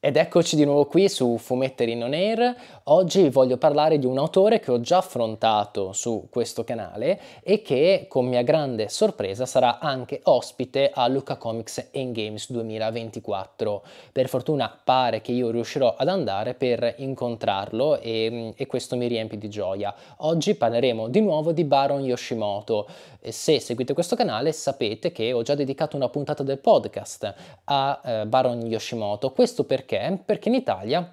Ed eccoci di nuovo qui su Fumettere in Air. Oggi voglio parlare di un autore che ho già affrontato su questo canale e che, con mia grande sorpresa, sarà anche ospite a Luca Comics Endgames 2024. Per fortuna pare che io riuscirò ad andare per incontrarlo e, e questo mi riempie di gioia. Oggi parleremo di nuovo di Baron Yoshimoto. Se seguite questo canale sapete che ho già dedicato una puntata del podcast a eh, Baron Yoshimoto. Questo perché perché? Perché in Italia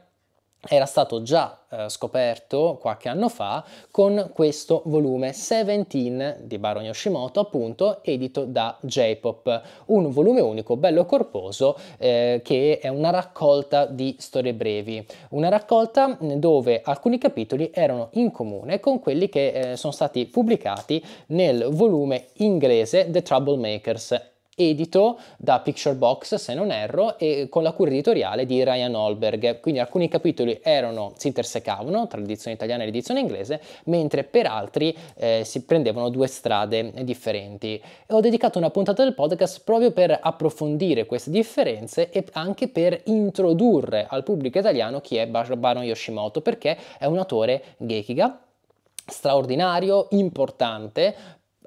era stato già eh, scoperto qualche anno fa con questo volume 17 di Baron Yoshimoto, appunto, edito da J-Pop, un volume unico bello corposo eh, che è una raccolta di storie brevi, una raccolta dove alcuni capitoli erano in comune con quelli che eh, sono stati pubblicati nel volume inglese The Troublemakers edito da Picturebox se non erro e con la cura editoriale di Ryan Holberg quindi alcuni capitoli erano, si intersecavano tra l'edizione italiana e l'edizione inglese mentre per altri eh, si prendevano due strade differenti e ho dedicato una puntata del podcast proprio per approfondire queste differenze e anche per introdurre al pubblico italiano chi è Baron Yoshimoto perché è un autore gekiga straordinario, importante,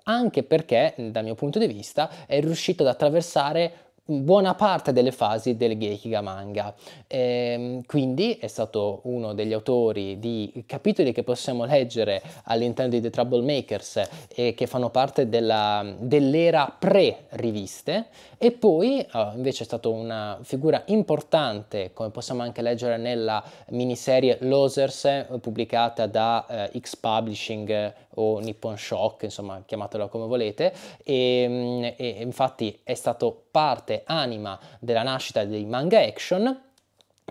anche perché, dal mio punto di vista, è riuscito ad attraversare buona parte delle fasi del Geikiga manga. E, ehm, quindi è stato uno degli autori di capitoli che possiamo leggere all'interno di The Troublemakers e che fanno parte della, dell'era pre-riviste e poi eh, invece è stato una figura importante come possiamo anche leggere nella miniserie Losers eh, pubblicata da eh, X Publishing o Nippon Shock, insomma chiamatelo come volete, e, ehm, e infatti è stato parte anima della nascita dei manga action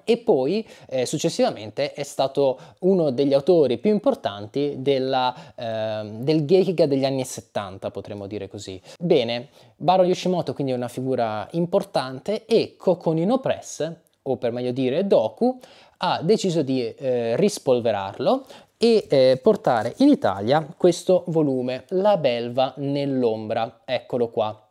e poi eh, successivamente è stato uno degli autori più importanti della, eh, del Geikiga degli anni 70, potremmo dire così. Bene, Baro Yoshimoto quindi è una figura importante e Kokonino Press, o per meglio dire Doku, ha deciso di eh, rispolverarlo e eh, portare in Italia questo volume, La belva nell'ombra, eccolo qua.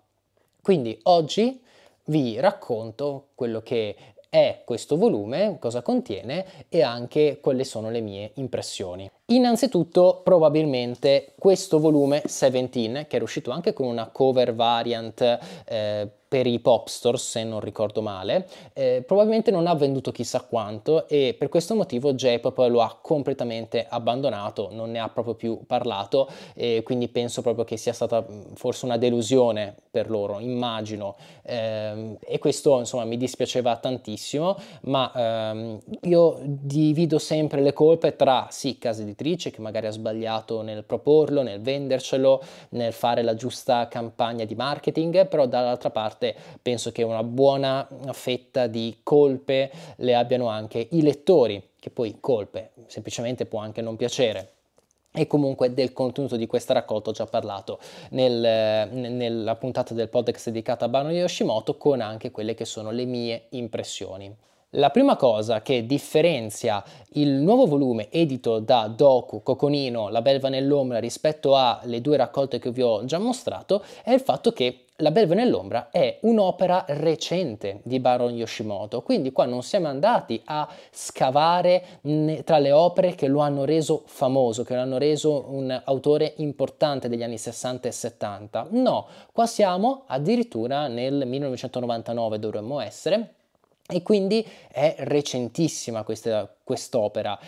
Quindi oggi vi racconto quello che è questo volume, cosa contiene e anche quali sono le mie impressioni. Innanzitutto probabilmente questo volume 17 che era uscito anche con una cover variant eh, per i pop store se non ricordo male eh, probabilmente non ha venduto chissà quanto e per questo motivo J-Pop lo ha completamente abbandonato non ne ha proprio più parlato e quindi penso proprio che sia stata mm, forse una delusione per loro immagino eh, e questo insomma mi dispiaceva tantissimo ma ehm, io divido sempre le colpe tra sì casi di editrice che magari ha sbagliato nel proporlo, nel vendercelo, nel fare la giusta campagna di marketing, però dall'altra parte penso che una buona fetta di colpe le abbiano anche i lettori, che poi colpe semplicemente può anche non piacere. E comunque del contenuto di questa raccolta ho già parlato nel, nella puntata del podcast dedicata a Bano Yoshimoto con anche quelle che sono le mie impressioni. La prima cosa che differenzia il nuovo volume edito da Doku, Coconino, La belva nell'ombra rispetto alle due raccolte che vi ho già mostrato è il fatto che la belva nell'ombra è un'opera recente di Baron Yoshimoto, quindi qua non siamo andati a scavare tra le opere che lo hanno reso famoso, che lo hanno reso un autore importante degli anni 60 e 70. No, qua siamo addirittura nel 1999 dovremmo essere, e quindi è recentissima questa, quest'opera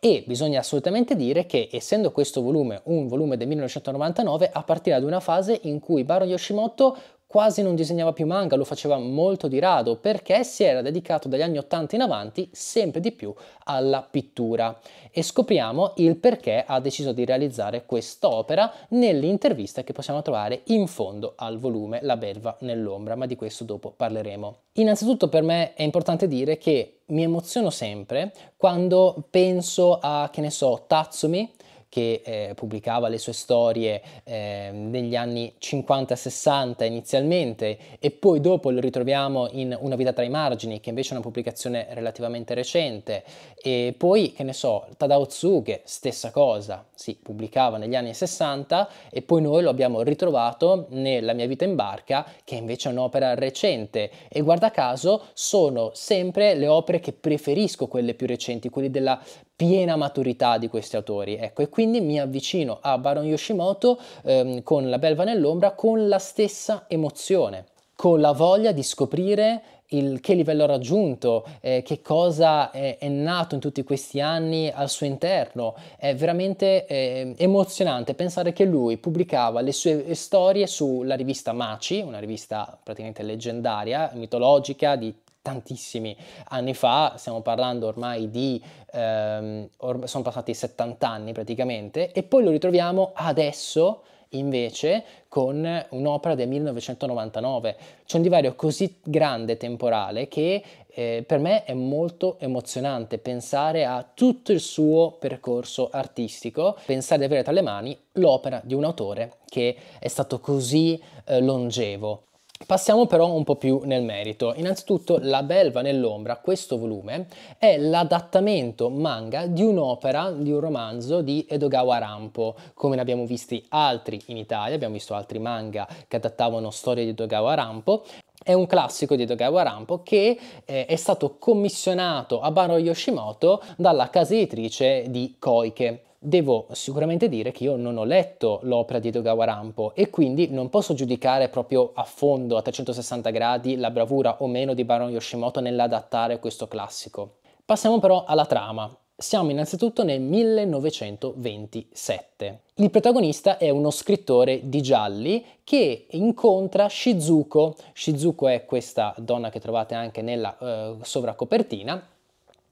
e bisogna assolutamente dire che essendo questo volume un volume del 1999 appartiene ad una fase in cui Baron Yoshimoto quasi non disegnava più manga, lo faceva molto di rado perché si era dedicato dagli anni 80 in avanti sempre di più alla pittura e scopriamo il perché ha deciso di realizzare quest'opera nell'intervista che possiamo trovare in fondo al volume La belva nell'ombra, ma di questo dopo parleremo. Innanzitutto per me è importante dire che mi emoziono sempre quando penso a, che ne so, Tatsumi che eh, pubblicava le sue storie eh, negli anni 50-60 inizialmente e poi dopo lo ritroviamo in Una vita tra i margini, che invece è una pubblicazione relativamente recente, e poi, che ne so, Tadao Tsuge, stessa cosa, si sì, pubblicava negli anni 60 e poi noi lo abbiamo ritrovato nella mia vita in barca, che invece è un'opera recente e guarda caso sono sempre le opere che preferisco quelle più recenti, quelle della piena maturità di questi autori. Ecco, e quindi mi avvicino a Baron Yoshimoto ehm, con La belva nell'ombra con la stessa emozione, con la voglia di scoprire il, che livello ha raggiunto, eh, che cosa è, è, nato in tutti questi anni al suo interno. È veramente eh, emozionante pensare che lui pubblicava le sue storie sulla rivista Maci, una rivista praticamente leggendaria, mitologica, di tantissimi anni fa, stiamo parlando ormai di, ehm, or- sono passati 70 anni praticamente, e poi lo ritroviamo adesso invece con un'opera del 1999. C'è un divario così grande temporale che eh, per me è molto emozionante pensare a tutto il suo percorso artistico, pensare di avere tra le mani l'opera di un autore che è stato così eh, longevo. Passiamo però un po' più nel merito. Innanzitutto La belva nell'ombra, questo volume, è l'adattamento manga di un'opera, di un romanzo di Edogawa Rampo, come ne abbiamo visti altri in Italia, abbiamo visto altri manga che adattavano storie di Edogawa Rampo, è un classico di Edogawa Rampo che eh, è stato commissionato a Baro Yoshimoto dalla casa editrice di Koike devo sicuramente dire che io non ho letto l'opera di Edogawa Rampo e quindi non posso giudicare proprio a fondo, a 360 gradi, la bravura o meno di Baron Yoshimoto nell'adattare questo classico. Passiamo però alla trama. Siamo innanzitutto nel 1927. Il protagonista è uno scrittore di gialli che incontra Shizuko. Shizuko è questa donna che trovate anche nella eh, sovracopertina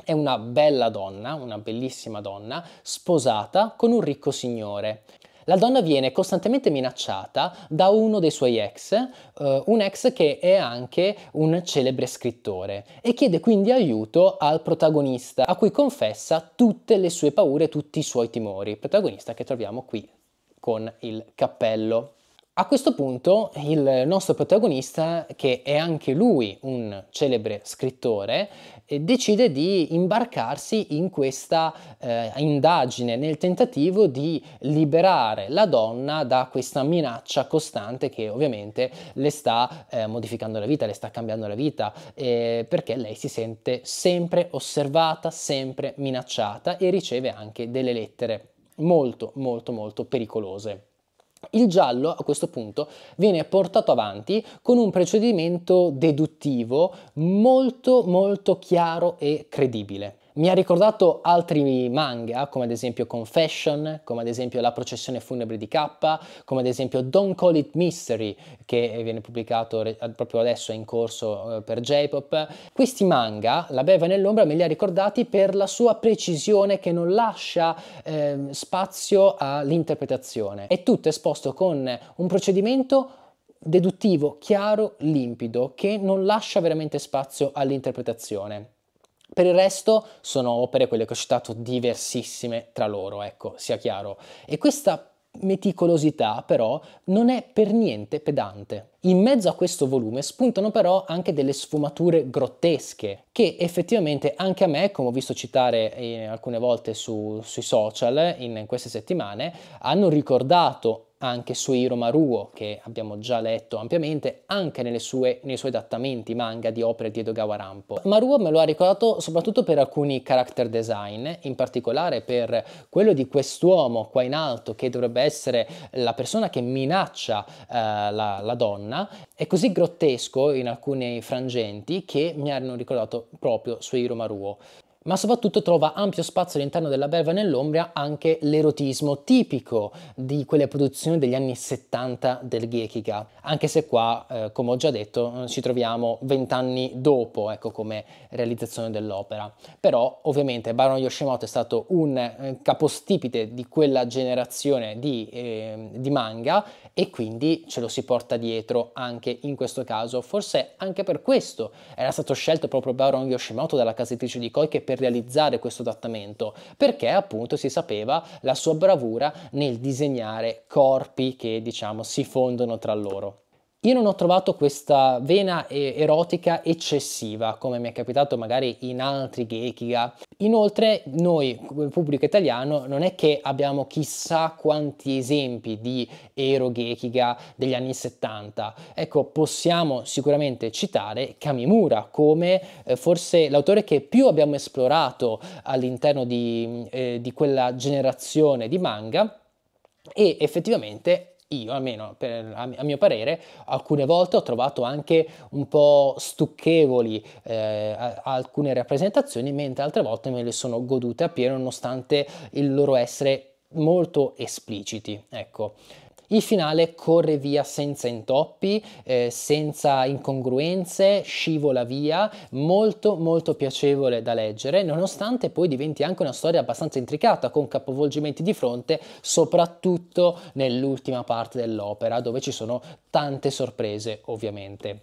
è una bella donna, una bellissima donna, sposata con un ricco signore. La donna viene costantemente minacciata da uno dei suoi ex, eh, un ex che è anche un celebre scrittore, e chiede quindi aiuto al protagonista, a cui confessa tutte le sue paure, tutti i suoi timori. protagonista che troviamo qui con il cappello. A questo punto il nostro protagonista, che è anche lui un celebre scrittore, decide di imbarcarsi in questa eh, indagine nel tentativo di liberare la donna da questa minaccia costante che ovviamente le sta eh, modificando la vita, le sta cambiando la vita, eh, perché lei si sente sempre osservata, sempre minacciata e riceve anche delle lettere molto molto molto pericolose. Il giallo a questo punto viene portato avanti con un procedimento deduttivo molto molto chiaro e credibile. Mi ha ricordato altri manga, come ad esempio Confession, come ad esempio La processione funebre di K, come ad esempio Don't Call It Mystery, che viene pubblicato re- proprio adesso, è in corso eh, per J-Pop. Questi manga, La beva nell'ombra, me li ha ricordati per la sua precisione che non lascia eh, spazio all'interpretazione. È tutto esposto con un procedimento deduttivo, chiaro, limpido, che non lascia veramente spazio all'interpretazione. Per il resto sono opere, quelle che ho citato, diversissime tra loro, ecco, sia chiaro. E questa meticolosità però non è per niente pedante. In mezzo a questo volume spuntano però anche delle sfumature grottesche che effettivamente anche a me, come ho visto citare eh, alcune volte su, sui social in, eh, in queste settimane, hanno ricordato anche Soiro Maruo, che abbiamo già letto ampiamente, anche sue, nei suoi adattamenti manga di opere di Edogawa Rampo. Maruo me lo ha ricordato soprattutto per alcuni character design, in particolare per quello di quest'uomo qua in alto, che dovrebbe essere la persona che minaccia eh, la, la donna, è così grottesco in alcuni frangenti che mi hanno ricordato proprio Soiro Maruo ma soprattutto trova ampio spazio all'interno della Berva nell'Ombria anche l'erotismo tipico di quelle produzioni degli anni 70 del Gekiga, anche se qua, eh, come ho già detto, eh, ci troviamo vent'anni dopo, ecco, come realizzazione dell'opera. Però, ovviamente, Baron Yoshimoto è stato un eh, capostipite di quella generazione di, eh, di manga e quindi ce lo si porta dietro anche in questo caso. Forse anche per questo era stato scelto proprio Baron Yoshimoto dalla casa editrice di Koike per realizzare questo adattamento, perché appunto si sapeva la sua bravura nel disegnare corpi che diciamo si fondono tra loro. Io non ho trovato questa vena erotica eccessiva, come mi è capitato magari in altri Gekiga. Ah. Inoltre noi, il pubblico italiano, non è che abbiamo chissà quanti esempi di ero Gekiga ah, degli anni 70. Ecco, possiamo sicuramente citare Kamimura come eh, forse l'autore che più abbiamo esplorato all'interno di, mm, eh, di quella generazione di manga e effettivamente io almeno per, a, a, mio parere alcune volte ho trovato anche un po' stucchevoli eh, a, a alcune rappresentazioni mentre altre volte me le sono godute appieno nonostante il loro essere molto espliciti ecco il finale corre via senza intoppi, eh, senza incongruenze, scivola via, molto molto piacevole da leggere, nonostante poi diventi anche una storia abbastanza intricata con capovolgimenti di fronte, soprattutto nell'ultima parte dell'opera dove ci sono tante sorprese ovviamente.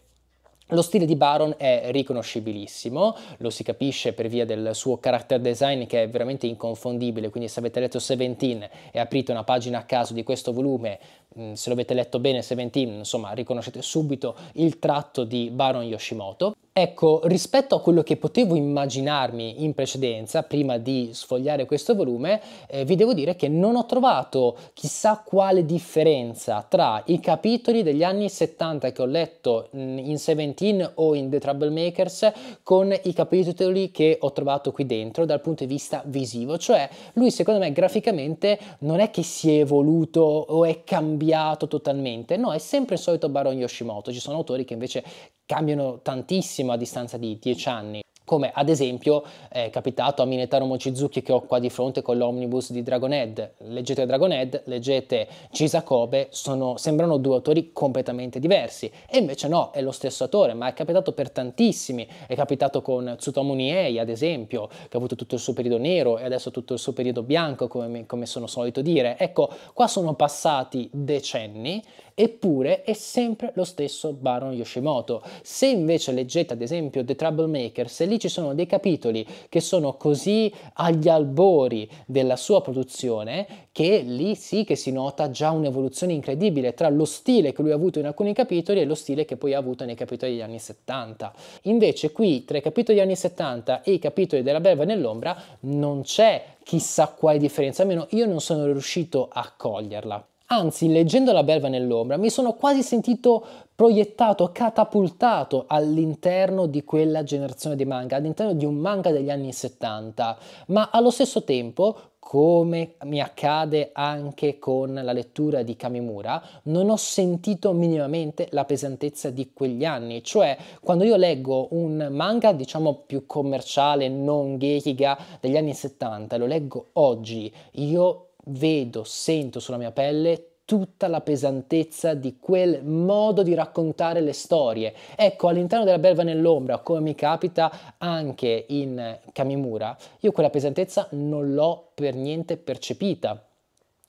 Lo stile di Baron è riconoscibilissimo, lo si capisce per via del suo character design che è veramente inconfondibile, quindi se avete letto Seventeen e aprite una pagina a caso di questo volume, mm, se lo avete letto bene Seventeen, insomma riconoscete subito il tratto di Baron Yoshimoto. Ecco, rispetto a quello che potevo immaginarmi in precedenza, prima di sfogliare questo volume, eh, vi devo dire che non ho trovato chissà quale differenza tra i capitoli degli anni 70 che ho letto in Seventeen o in The Troublemakers con i capitoli che ho trovato qui dentro dal punto di vista visivo. Cioè, lui secondo me graficamente non è che si è evoluto o è cambiato totalmente, no, è sempre il solito Baron Yoshimoto. Ci sono autori che invece cambiano tantissimo pochissimo a distanza di 10 anni come ad esempio è capitato a Minetaro Mochizuki che ho qua di fronte con l'omnibus di Dragonhead. Leggete Dragonhead, leggete Chisakobe, sembrano due autori completamente diversi, e invece no, è lo stesso autore, ma è capitato per tantissimi, è capitato con Tsutomu Niei ad esempio, che ha avuto tutto il suo periodo nero e adesso tutto il suo periodo bianco, come, come sono solito dire. Ecco, qua sono passati decenni Eppure è sempre lo stesso Baron Yoshimoto. Se invece leggete ad esempio The Troublemaker, se lì ci sono dei capitoli che sono così agli albori della sua produzione, che lì sì che si nota già un'evoluzione incredibile tra lo stile che lui ha avuto in alcuni capitoli e lo stile che poi ha avuto nei capitoli degli anni 70. Invece qui tra i capitoli degli anni 70 e i capitoli della belva nell'ombra non c'è chissà quale differenza, almeno io non sono riuscito a coglierla. Anzi, leggendo La belva nell'ombra, mi sono quasi sentito proiettato, catapultato all'interno di quella generazione di manga, all'interno di un manga degli anni 70, ma allo stesso tempo, come mi accade anche con la lettura di Kamimura, non ho sentito minimamente la pesantezza di quegli anni, cioè quando io leggo un manga diciamo più commerciale, non gekiga degli anni 70, lo leggo oggi, io vedo, sento sulla mia pelle tutta la pesantezza di quel modo di raccontare le storie. Ecco, all'interno della belva nell'ombra, come mi capita anche in Kamimura, io quella pesantezza non l'ho per niente percepita.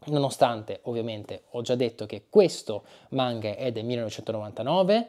Nonostante, ovviamente, ho già detto che questo manga è del 1999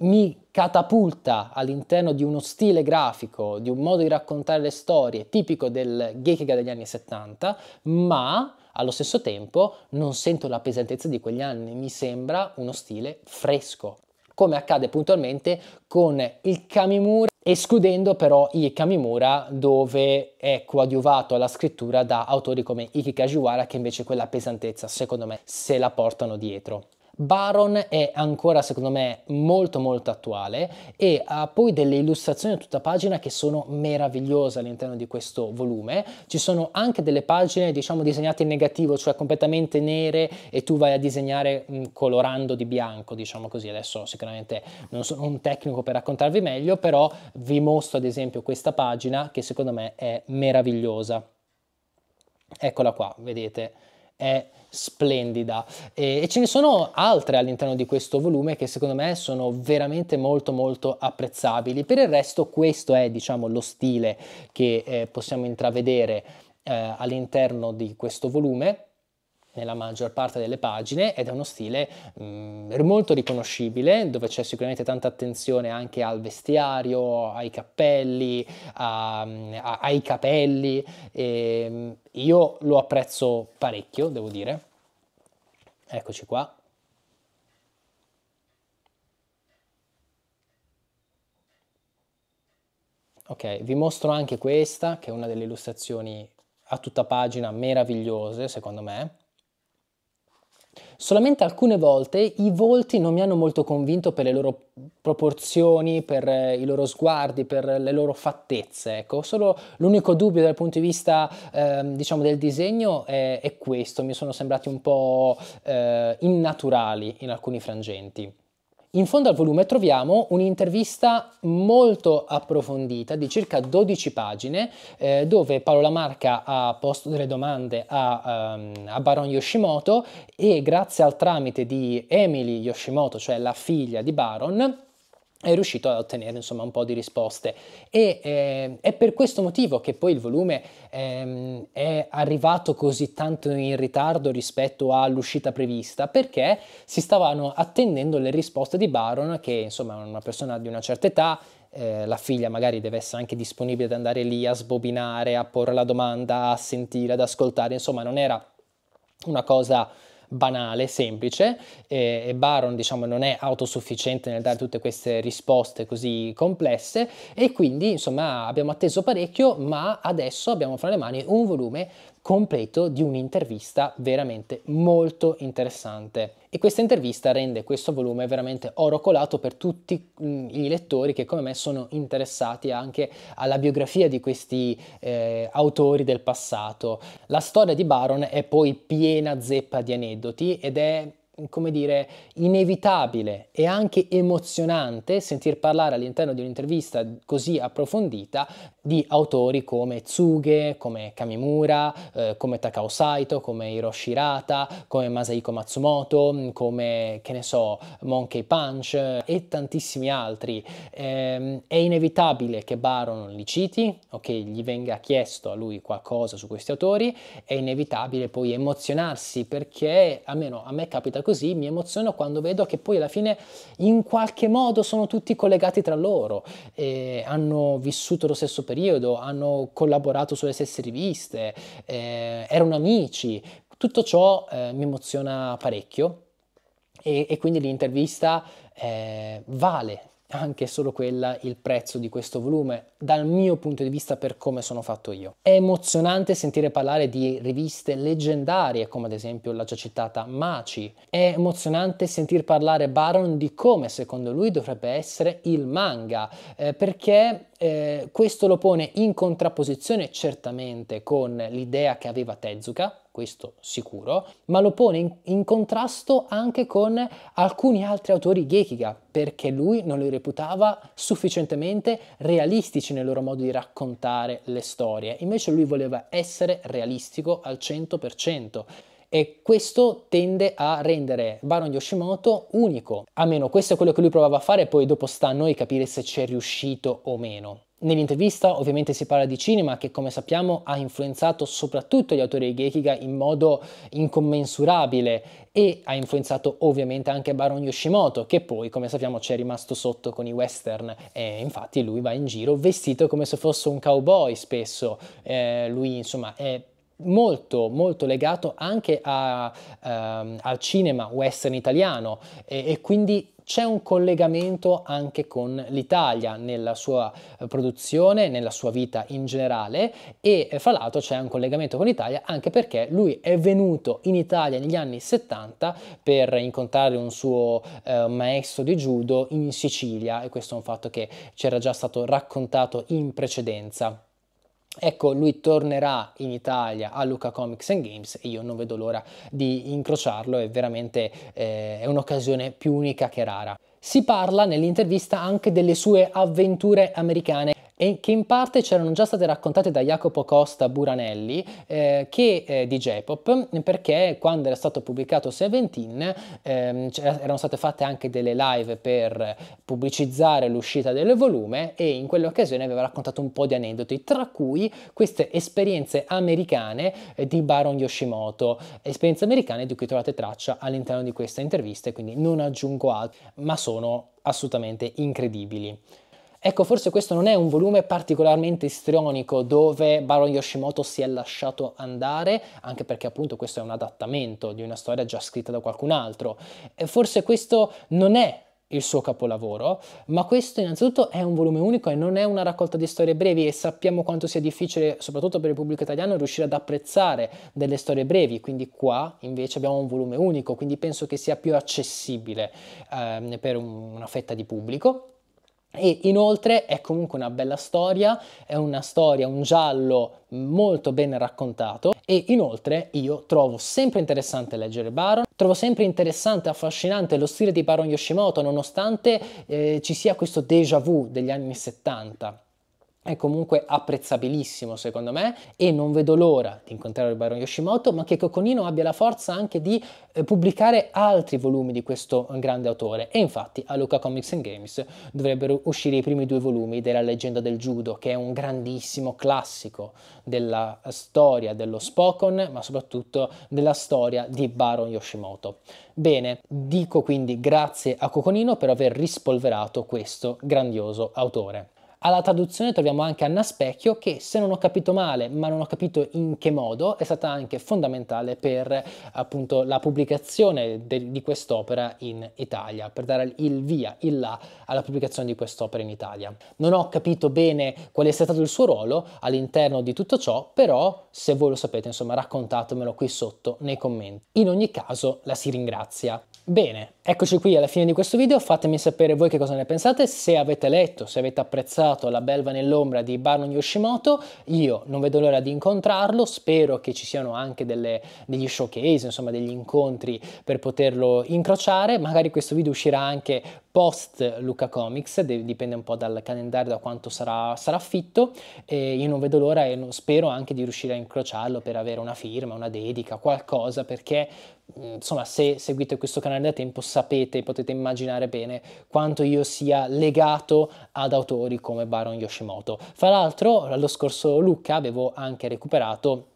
mi catapulta all'interno di uno stile grafico, di un modo di raccontare le storie tipico del Gekiga degli anni 70, ma allo stesso tempo non sento la pesantezza di quegli anni, mi sembra uno stile fresco, come accade puntualmente con il Kamimura, escludendo però i Kamimura dove è coadiuvato alla scrittura da autori come Iki Kajiwara che invece quella pesantezza secondo me se la portano dietro. Baron è ancora secondo me molto molto attuale e ha poi delle illustrazioni a tutta pagina che sono meravigliose all'interno di questo volume. Ci sono anche delle pagine diciamo disegnate in negativo, cioè completamente nere e tu vai a disegnare mh, mm, colorando di bianco, diciamo così. Adesso sicuramente non sono un tecnico per raccontarvi meglio, però vi mostro ad esempio questa pagina che secondo me è meravigliosa. Eccola qua, vedete è splendida e, e, ce ne sono altre all'interno di questo volume che secondo me sono veramente molto molto apprezzabili per il resto questo è diciamo lo stile che eh, possiamo intravedere eh, all'interno di questo volume nella maggior parte delle pagine ed è uno stile mh, mm, molto riconoscibile dove c'è sicuramente tanta attenzione anche al vestiario, ai cappelli, a, a, ai capelli. E, ehm, io lo apprezzo parecchio, devo dire. Eccoci qua. Ok, vi mostro anche questa, che è una delle illustrazioni a tutta pagina meravigliose, secondo me. Solamente alcune volte i volti non mi hanno molto convinto per le loro proporzioni, per eh, i loro sguardi, per le loro fattezze. Ecco, solo l'unico dubbio dal punto di vista eh, diciamo del disegno è, è, questo, mi sono sembrati un po' eh, innaturali in alcuni frangenti. In fondo al volume troviamo un'intervista molto approfondita di circa 12 pagine eh, dove Paolo Lamarca ha posto delle domande a, um, a, Baron Yoshimoto e grazie al tramite di Emily Yoshimoto, cioè la figlia di Baron, è riuscito ad ottenere insomma un po' di risposte e eh, è per questo motivo che poi il volume ehm, è arrivato così tanto in ritardo rispetto all'uscita prevista perché si stavano attendendo le risposte di Baron che insomma è una persona di una certa età eh, la figlia magari deve essere anche disponibile ad andare lì a sbobinare a porre la domanda a sentire ad ascoltare insomma non era una cosa banale, semplice eh, e Baron diciamo non è autosufficiente nel dare tutte queste risposte così complesse e quindi insomma abbiamo atteso parecchio ma adesso abbiamo fra le mani un volume completo di un'intervista veramente molto interessante. E questa intervista rende questo volume veramente oro colato per tutti mm, i lettori che come me sono interessati anche alla biografia di questi eh, autori del passato. La storia di Baron è poi piena zeppa di aneddoti ed è come dire, inevitabile e anche emozionante sentir parlare all'interno di un'intervista così approfondita di autori come Tsuge, come Kamimura, eh, come Takao Saito, come Hiroshi Hirata, come Masahiko Matsumoto, come, che ne so, Monkey Punch eh, e tantissimi altri. Eh, è inevitabile che Baron li citi o che gli venga chiesto a lui qualcosa su questi autori, è inevitabile poi emozionarsi perché, almeno a me capita così mi emoziono quando vedo che poi alla fine in qualche modo sono tutti collegati tra loro, eh, hanno vissuto lo stesso periodo, hanno collaborato sulle stesse riviste, eh, erano amici. Tutto ciò eh, mi emoziona parecchio e, e quindi l'intervista eh, vale anche solo quella il prezzo di questo volume dal mio punto di vista per come sono fatto io. È emozionante sentire parlare di riviste leggendarie come ad esempio la già citata Maci. È emozionante sentir parlare Baron di come secondo lui dovrebbe essere il manga eh, perché eh, questo lo pone in contrapposizione certamente con l'idea che aveva Tezuka questo sicuro, ma lo pone in, in contrasto anche con alcuni altri autori Gekiga, perché lui non li reputava sufficientemente realistici nel loro modo di raccontare le storie, invece lui voleva essere realistico al 100% e questo tende a rendere Baron Yoshimoto unico. Almeno questo è quello che lui provava a fare, poi dopo sta a noi capire se ci è riuscito o meno. Nell'intervista ovviamente si parla di cinema che come sappiamo ha influenzato soprattutto gli autori di Gekiga in modo incommensurabile e ha influenzato ovviamente anche Baron Yoshimoto che poi come sappiamo ci è rimasto sotto con i western e infatti lui va in giro vestito come se fosse un cowboy spesso, eh, lui insomma è molto molto legato anche a, ehm, al cinema western italiano e, e quindi c'è un collegamento anche con l'Italia nella sua eh, produzione, nella sua vita in generale e eh, fra l'altro c'è un collegamento con l'Italia anche perché lui è venuto in Italia negli anni 70 per incontrare un suo eh, maestro di judo in Sicilia e questo è un fatto che c'era già stato raccontato in precedenza. Ecco, lui tornerà in Italia a Luca Comics and Games e io non vedo l'ora di incrociarlo, è veramente eh, è un'occasione più unica che rara. Si parla nell'intervista anche delle sue avventure americane e che in parte c'erano già state raccontate da Jacopo Costa Buranelli eh, che, eh, di J-Pop perché quando era stato pubblicato Seventeen ehm, erano state fatte anche delle live per pubblicizzare l'uscita del volume e in quell'occasione aveva raccontato un po' di aneddoti tra cui queste esperienze americane eh, di Baron Yoshimoto esperienze americane di cui trovate traccia all'interno di questa intervista quindi non aggiungo altro ma sono assolutamente incredibili. Ecco, forse questo non è un volume particolarmente istrionico dove Baron Yoshimoto si è lasciato andare, anche perché appunto questo è un adattamento di una storia già scritta da qualcun altro. E forse questo non è il suo capolavoro, ma questo innanzitutto è un volume unico e non è una raccolta di storie brevi e sappiamo quanto sia difficile, soprattutto per il pubblico italiano, riuscire ad apprezzare delle storie brevi, quindi qua invece abbiamo un volume unico, quindi penso che sia più accessibile eh, per un, una fetta di pubblico. E inoltre è comunque una bella storia, è una storia, un giallo molto ben raccontato e inoltre io trovo sempre interessante leggere Baron, trovo sempre interessante, affascinante lo stile di Baron Yoshimoto nonostante eh, ci sia questo déjà vu degli anni 70 è comunque apprezzabilissimo secondo me e non vedo l'ora di incontrare il Baron Yoshimoto, ma che Coconino abbia la forza anche di eh, pubblicare altri volumi di questo grande autore. E infatti a Luca Comics and Games dovrebbero uscire i primi due volumi della leggenda del judo, che è un grandissimo classico della storia dello Spokon, ma soprattutto della storia di Baron Yoshimoto. Bene, dico quindi grazie a Coconino per aver rispolverato questo grandioso autore. Alla traduzione troviamo anche Anna Specchio che se non ho capito male, ma non ho capito in che modo, è stata anche fondamentale per appunto la pubblicazione de- di quest'opera in Italia, per dare il via, il là alla pubblicazione di quest'opera in Italia. Non ho capito bene quale sia stato il suo ruolo all'interno di tutto ciò, però se voi lo sapete, insomma, raccontatemelo qui sotto nei commenti. In ogni caso la si ringrazia. Bene, eccoci qui alla fine di questo video, fatemi sapere voi che cosa ne pensate, se avete letto, se avete apprezzato La belva nell'ombra di Baron Yoshimoto, io non vedo l'ora di incontrarlo, spero che ci siano anche delle, degli showcase, insomma degli incontri per poterlo incrociare, magari questo video uscirà anche post Luca Comics, dipende un po' dal calendario, da quanto sarà, sarà fitto, e io non vedo l'ora e spero anche di riuscire a incrociarlo per avere una firma, una dedica, qualcosa, perché insomma, se seguite questo canale da tempo sapete, potete immaginare bene quanto io sia legato ad autori come Baron Yoshimoto. Fra l'altro, lo scorso Lucca avevo anche recuperato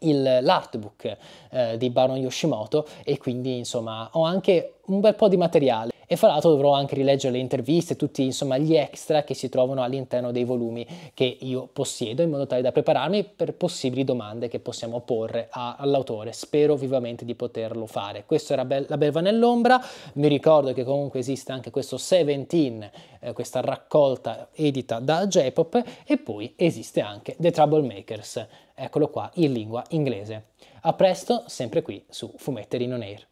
il, l'artbook eh, di Baron Yoshimoto e quindi insomma ho anche un bel po' di materiale. E fra l'altro dovrò anche rileggere le interviste, tutti insomma gli extra che si trovano all'interno dei volumi che io possiedo in modo tale da prepararmi per possibili domande che possiamo porre a, all'autore. Spero vivamente di poterlo fare. Questo era Be- La Belva nell'ombra, mi ricordo che comunque esiste anche questo 17, eh, questa raccolta edita da J-Pop e poi esiste anche The Troublemakers, eccolo qua in lingua inglese. A presto, sempre qui su Fumetterino Air.